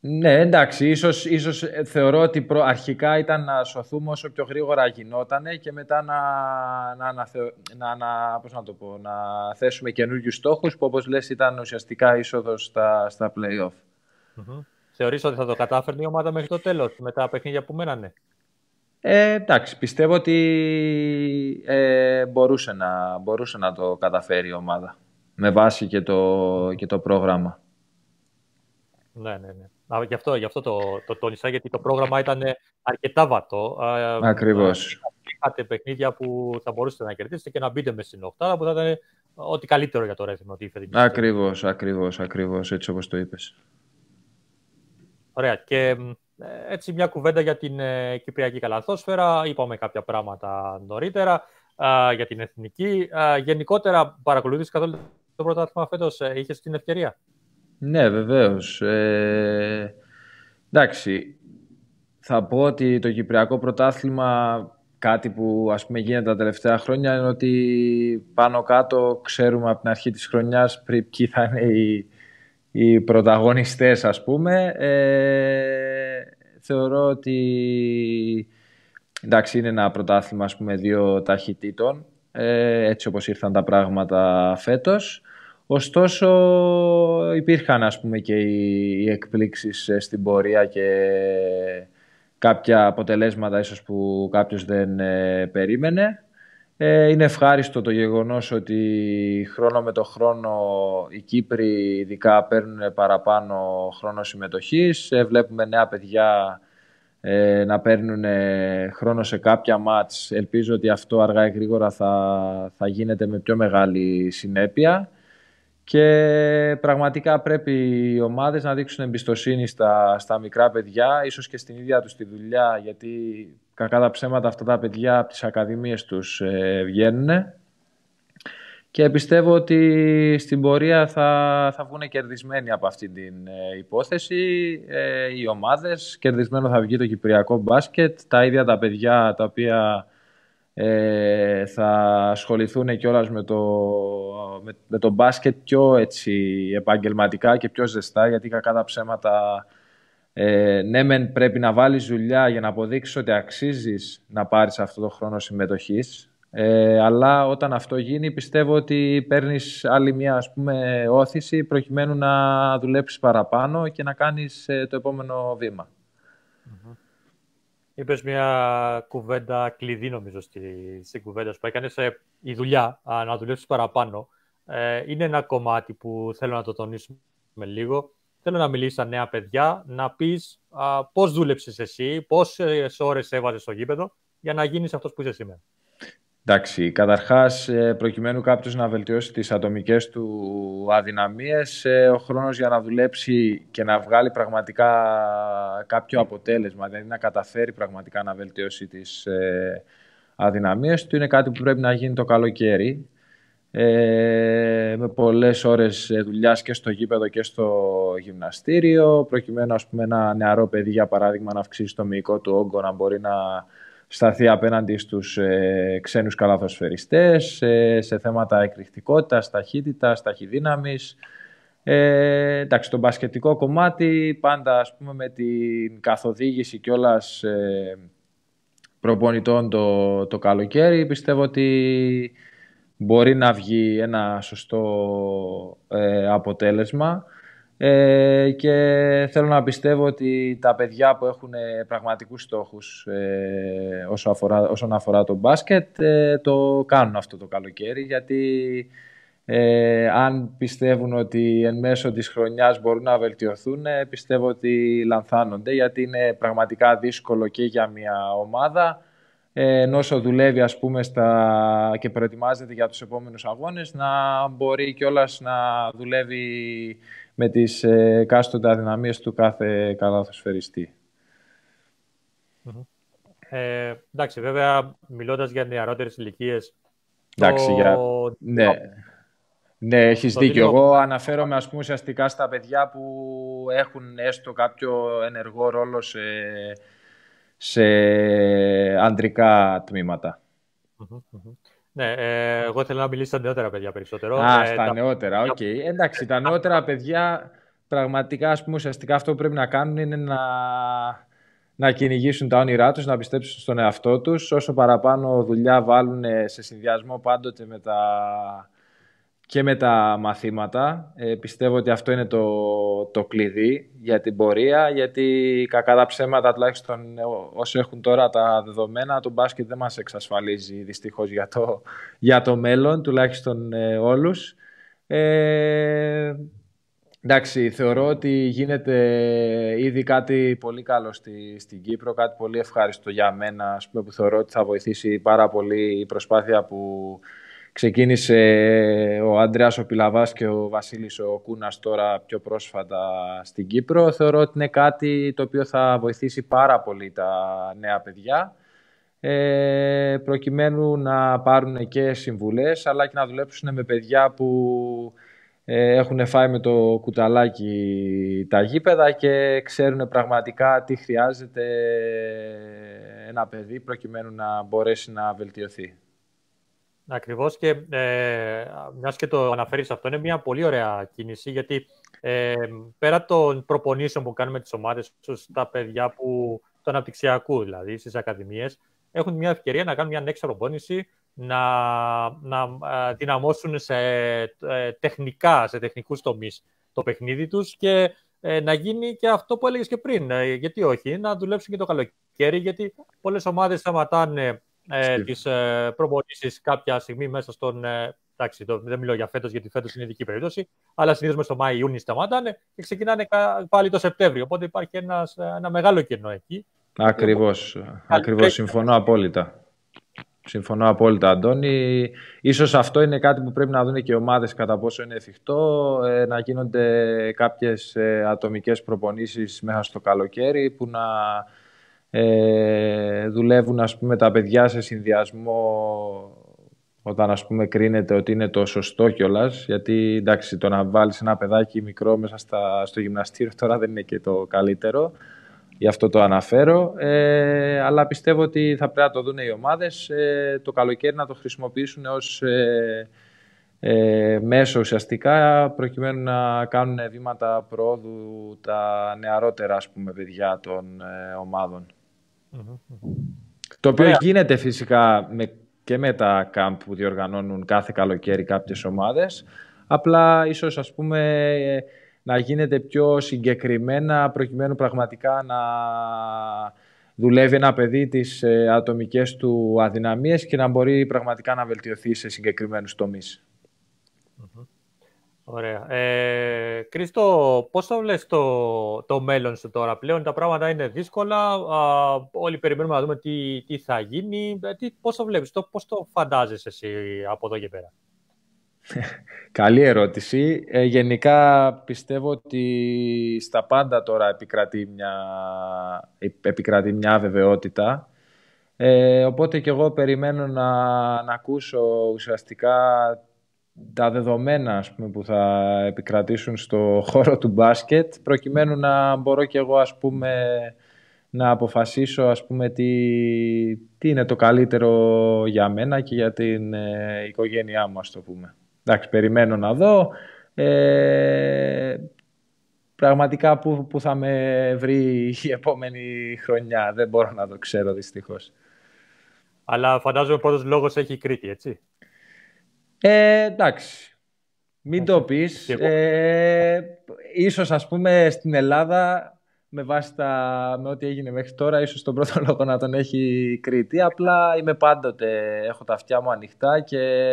Ναι, εντάξει. Ίσως, ίσως ε, θεωρώ ότι προ, αρχικά ήταν να σωθούμε όσο πιο γρήγορα γινόταν και μετά να, να, να, πώς να, το πω, να θέσουμε καινούριους στόχους που όπως λες ήταν ουσιαστικά είσοδος στα, στα play-off. θεωρεις ότι θα το κατάφερνε η ομάδα μέχρι το τέλος με τα παιχνίδια που μένανε. Ε, εντάξει, πιστεύω ότι ε, μπορούσε, να, το καταφέρει η ομάδα με βάση και το, και το πρόγραμμα. Ναι, ναι, ναι. Γι' αυτό, γι αυτό το, το τόνισα, γιατί το πρόγραμμα ήταν αρκετά βατό. Ακριβώς. Ε, είχατε παιχνίδια που θα μπορούσατε να κερδίσετε και να μπείτε μες στην οχτά, που θα ήταν ε, ό,τι καλύτερο για το ρεύμα. Ακριβώς, ακριβώς, ακριβώς, έτσι όπως το είπες. Ωραία. Και έτσι μια κουβέντα για την ε, Κυπριακή Καλαθόσφαιρα. Είπαμε κάποια πράγματα νωρίτερα για την εθνική. Γενικότερα, παρακολουθεί καθόλου το πρωτάθλημα φέτος, είχες την ευκαιρία. Ναι, βεβαίως. Ε, εντάξει, θα πω ότι το Κυπριακό Πρωτάθλημα κάτι που ας πούμε γίνεται τα τελευταία χρόνια είναι ότι πάνω κάτω ξέρουμε από την αρχή της χρονιάς πριν ποιοι θα είναι οι, πρωταγωνιστές ας πούμε. Ε, θεωρώ ότι εντάξει είναι ένα πρωτάθλημα ας πούμε δύο ταχυτήτων ε, έτσι όπως ήρθαν τα πράγματα φέτος. Ωστόσο υπήρχαν ας πούμε και οι, εκπλήξεις ε, στην πορεία και κάποια αποτελέσματα ίσως που κάποιος δεν ε, περίμενε. Ε, είναι ευχάριστο το γεγονός ότι χρόνο με το χρόνο οι Κύπροι ειδικά παίρνουν παραπάνω χρόνο συμμετοχής. Ε, βλέπουμε νέα παιδιά ε, να παίρνουν χρόνο σε κάποια μάτς. Ελπίζω ότι αυτό αργά ή γρήγορα θα, θα γίνεται με πιο μεγάλη συνέπεια. Και πραγματικά πρέπει οι ομάδες να δείξουν εμπιστοσύνη στα, στα μικρά παιδιά, ίσως και στην ίδια τους τη δουλειά, γιατί κακά τα ψέματα αυτά τα παιδιά από τις ακαδημίες τους ε, βγαίνουν. Και πιστεύω ότι στην πορεία θα, θα βγουν κερδισμένοι από αυτή την ε, υπόθεση ε, οι ομάδες. Κερδισμένο θα βγει το κυπριακό μπάσκετ, τα ίδια τα παιδιά τα οποία ε, θα ασχοληθούν κιόλας με το, με, το μπάσκετ πιο έτσι, επαγγελματικά και πιο ζεστά, γιατί κακά τα ψέματα... Ε, ναι, μεν πρέπει να βάλεις δουλειά για να αποδείξεις ότι αξίζεις να πάρεις αυτό το χρόνο συμμετοχής, ε, αλλά όταν αυτό γίνει πιστεύω ότι παίρνεις άλλη μια ας πούμε όθηση προκειμένου να δουλέψεις παραπάνω και να κάνεις ε, το επόμενο Είπες μια κουβέντα κλειδί, νομίζω, στη, στην κουβέντα σου. Έκανες ε, η δουλειά, να δουλέψεις παραπάνω. Ε, είναι ένα κομμάτι που θέλω να το τονίσουμε λίγο. Θέλω να μιλήσεις στα νέα παιδιά, να πεις πώς δούλεψες εσύ, πόσες ώρες έβαζες στο γήπεδο για να γίνεις αυτός που είσαι σήμερα. Εντάξει, καταρχάς ε, προκειμένου κάποιος να βελτιώσει τις ατομικές του αδυναμίες, ε, ο χρόνος για να δουλέψει και να βγάλει πραγματικά κάποιο αποτέλεσμα, δηλαδή να καταφέρει πραγματικά να βελτιώσει τις ε, αδυναμίες του, είναι κάτι που πρέπει να γίνει το καλοκαίρι. με πολλές ώρες δουλειάς και στο γήπεδο και στο γυμναστήριο, προκειμένου ας πούμε, ένα νεαρό παιδί για παράδειγμα να αυξήσει το μυϊκό του όγκο, να μπορεί να σταθεί απέναντι στους ε, ξένους καλαθοσφαιριστές, σε θέματα εκρηκτικότητας, ταχύτητας, ταχυδύναμης. Ε, εντάξει, το μπασκετικό κομμάτι πάντα ας πούμε, με την καθοδήγηση κιόλας ε, προπονητών το, το καλοκαίρι πιστεύω ότι μπορεί να βγει ένα σωστό ε, αποτέλεσμα. Ε, και θέλω να πιστεύω ότι τα παιδιά που έχουν ε, πραγματικούς στόχους ε, αφορά, όσον αφορά το μπάσκετ ε, το κάνουν αυτό το καλοκαίρι γιατί ε, αν πιστεύουν ότι εν μέσω της χρονιάς μπορούν να βελτιωθούν πιστεύω ότι λανθάνονται γιατί είναι πραγματικά δύσκολο και για μια ομάδα ενώ όσο δουλεύει ας πούμε στα... και προετοιμάζεται για τους επόμενους αγώνες να μπορεί κιόλας να δουλεύει με τις εκάστοτε αδυναμίες του κάθε mm-hmm. Ε, εντάξει, βέβαια, μιλώντας για νεαρότερες ηλικίες. Εντάξει, το... για... Ναι. Ναι, έχεις δίκιο. Εγώ αναφέρομαι ας πούμε ουσιαστικά στα παιδιά που έχουν έστω κάποιο ενεργό ρόλο σε, σε αντρικά ναι, ε, εγώ θέλω να μιλήσω στα νεότερα παιδιά περισσότερο. Α, ε, στα τα... νεότερα, οκ. Εντάξει, τα νεότερα παιδιά πραγματικά, ας πούμε, ουσιαστικά αυτό που πρέπει να κάνουν είναι να, να κυνηγήσουν τα όνειρά τους, να πιστέψουν στον εαυτό τους. Όσο παραπάνω δουλειά βάλουν σε συνδυασμό πάντοτε με τα και με τα μαθήματα. Ε, πιστεύω ότι αυτό είναι το, το κλειδί για την πορεία, γιατί κακά τα ψέματα, τουλάχιστον ε, όσο έχουν τώρα τα δεδομένα, το μπάσκετ δεν μας εξασφαλίζει δυστυχώς για το, για το μέλλον, τουλάχιστον ε, όλους. Ε, εντάξει, θεωρώ ότι γίνεται ήδη κάτι πολύ καλό στη, στην Κύπρο, κάτι πολύ ευχάριστο για μένα, πούμε, που θεωρώ ότι θα βοηθήσει πάρα πολύ η προσπάθεια που Ξεκίνησε ε, ο Αντρέας ο Πιλαβάς και ο Βασίλης ο Κούνας τώρα πιο πρόσφατα στην Κύπρο. Θεωρώ ότι είναι κάτι το οποίο θα βοηθήσει πάρα πολύ τα νέα παιδιά ε, προκειμένου να πάρουν και συμβουλές αλλά και να δουλέψουν με παιδιά που ε, έχουν φάει με το κουταλάκι τα γήπεδα και ξέρουν πραγματικά τι χρειάζεται ένα παιδί προκειμένου να μπορέσει να βελτιωθεί. Ακριβώς και ε, μιας και το αναφέρεις αυτό, είναι μια πολύ ωραία κίνηση γιατί ε, πέρα των προπονήσεων που κάνουμε τις ομάδες, τα παιδιά που του αναπτυξιακούς δηλαδή στις ακαδημίες, έχουν μια ευκαιρία να κάνουν μια έξτρα προπόνηση, να, να ε, δυναμώσουν σε, ε, τεχνικά, σε τεχνικούς τομείς το παιχνίδι τους και ε, να γίνει και αυτό που έλεγες και πριν. γιατί όχι, να δουλέψουν και το καλοκαίρι, γιατί πολλές ομάδες σταματάνε ε, τη ε, κάποια στιγμή μέσα στον. Ε, εντάξει, το, δεν μιλώ για φέτος, γιατί φέτος είναι ειδική περίπτωση. Αλλά συνήθως μέσα στο Μάη-Ιούνι σταματάνε και ξεκινάνε πάλι το Σεπτέμβριο. Οπότε υπάρχει ένας, ε, ένα μεγάλο κενό εκεί. Ακριβώς. Ακριβώς, ε, συμφωνώ απόλυτα. Συμφωνώ απόλυτα, Αντώνη. Ίσως αυτό είναι κάτι που πρέπει να δουν και οι ομάδες κατά πόσο είναι εφικτό, ε, να γίνονται κάποιες ατομικές προπονήσεις μέσα στο καλοκαίρι που να ε, δουλεύουν ας πούμε τα παιδιά σε συνδυασμό όταν ας πούμε κρίνεται ότι είναι το σωστό κιόλας, γιατί εντάξει το να βάλεις ένα παιδάκι μικρό μέσα στα, στο γυμναστήριο τώρα δεν είναι και το καλύτερο γι' αυτό το αναφέρω ε, αλλά πιστεύω ότι θα πρέπει να το δουν οι ομάδες ε, το καλοκαίρι να το χρησιμοποιήσουν ως ε, ε μέσο ουσιαστικά προκειμένου να κάνουν βήματα προόδου τα νεαρότερα ας πούμε παιδιά των ομάδων. Το οποίο γίνεται φυσικά με, και με τα camp που διοργανώνουν κάθε καλοκαίρι κάποιες ομάδες. Απλά ίσως ας πούμε να γίνεται πιο συγκεκριμένα προκειμένου πραγματικά να δουλεύει ένα παιδί τις ε, ατομικές του αδυναμίες και να μπορεί πραγματικά να βελτιωθεί σε συγκεκριμένους Ωραία. Ε, Κρίστο, πώς το βλέπεις το, το μέλλον σου τώρα πλέον. Τα πράγματα είναι δύσκολα. όλοι περιμένουμε να δούμε τι, τι θα γίνει. Ε, τι, πώς το βλέπεις, το, πώς το φαντάζεσαι εσύ από εδώ και πέρα. Καλή ερώτηση. Ε, γενικά πιστεύω ότι στα πάντα τώρα επικρατεί μια, επικρατεί μια αβεβαιότητα. Ε, οπότε και εγώ περιμένω να, να ακούσω ουσιαστικά τα δεδομένα ας που θα επικρατήσουν στο χώρο του μπάσκετ προκειμένου να μπορώ και εγώ ας πούμε, να αποφασίσω ας πούμε, τι, τι είναι το καλύτερο για μένα και για την ε, οικογένειά μου ας το πούμε. Εντάξει, περιμένω να δω ε, πραγματικά που, που θα με βρει η επόμενη χρονιά. Δεν μπορώ να το ξέρω δυστυχώς. Αλλά φαντάζομαι πρώτος λόγος έχει η Κρήτη, έτσι. Ε, εντάξει. Μην το πει. Ε, ίσως ας πούμε στην Ελλάδα με βάση τα, με ό,τι έγινε μέχρι τώρα, ίσως τον πρώτο λόγο να τον έχει κριτή. Απλά είμαι πάντοτε, έχω τα αυτιά μου ανοιχτά και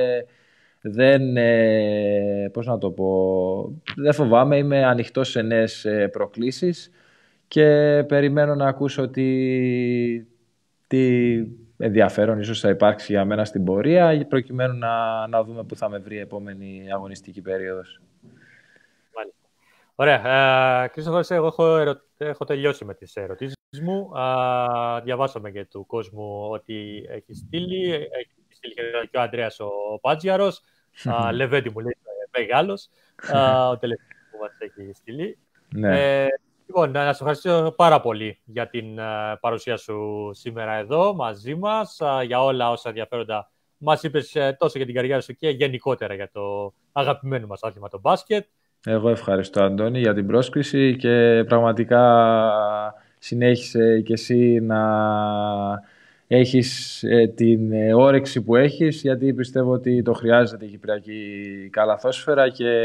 δεν, ε, πώς να το πω, δεν φοβάμαι, είμαι ανοιχτός σε νέες ε, προκλήσεις και περιμένω να ακούσω τι, τι ενδιαφέρον ίσως θα υπάρξει για μένα στην πορεία προκειμένου να, να δούμε που θα με βρει η επόμενη αγωνιστική περίοδος. Μάλιστα. Ωραία. Ε, εγώ έχω, τελειώσει με τις ερωτήσεις μου. διαβάσαμε και του κόσμου ότι έχει στείλει. Ε, έχει στείλει και ο Ανδρέας ο Πάτζιαρος. Λεβέντι Λεβέντη μου λέει ε, μεγάλος. ο τελευταίος που μας έχει στείλει. Ναι. Ε, Λοιπόν, να σας ευχαριστήσω πάρα πολύ για την ε, παρουσία σου σήμερα εδώ μαζί μας, για όλα όσα ενδιαφέροντα μας είπες ε, τόσο για την καριέρα σου και γενικότερα για το αγαπημένο μας άθλημα το μπάσκετ. Εγώ ευχαριστώ Αντώνη για την πρόσκληση και πραγματικά συνέχισε και εσύ να έχεις ε, την όρεξη που έχεις γιατί πιστεύω ότι το χρειάζεται η Κυπριακή καλαθόσφαιρα και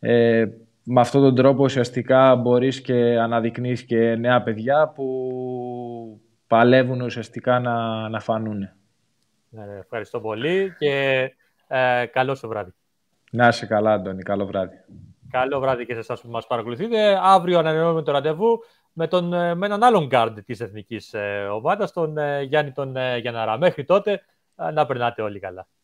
ε, με αυτόν τον τρόπο ουσιαστικά μπορείς και αναδεικνύεις και νέα παιδιά που παλεύουν ουσιαστικά να, να φανούν. Ναι, ναι, ευχαριστώ πολύ και ε, καλό σου βράδυ. Να είσαι καλά, Αντώνη. Καλό βράδυ. Καλό βράδυ και σε εσάς που μας παρακολουθείτε. Αύριο ανανεώνουμε το ραντεβού με, τον, ε, με έναν άλλον γκάρντ της εθνικής ε, ομάδας, τον ε, Γιάννη τον Γιαναρά. Μέχρι τότε να περνάτε όλοι καλά.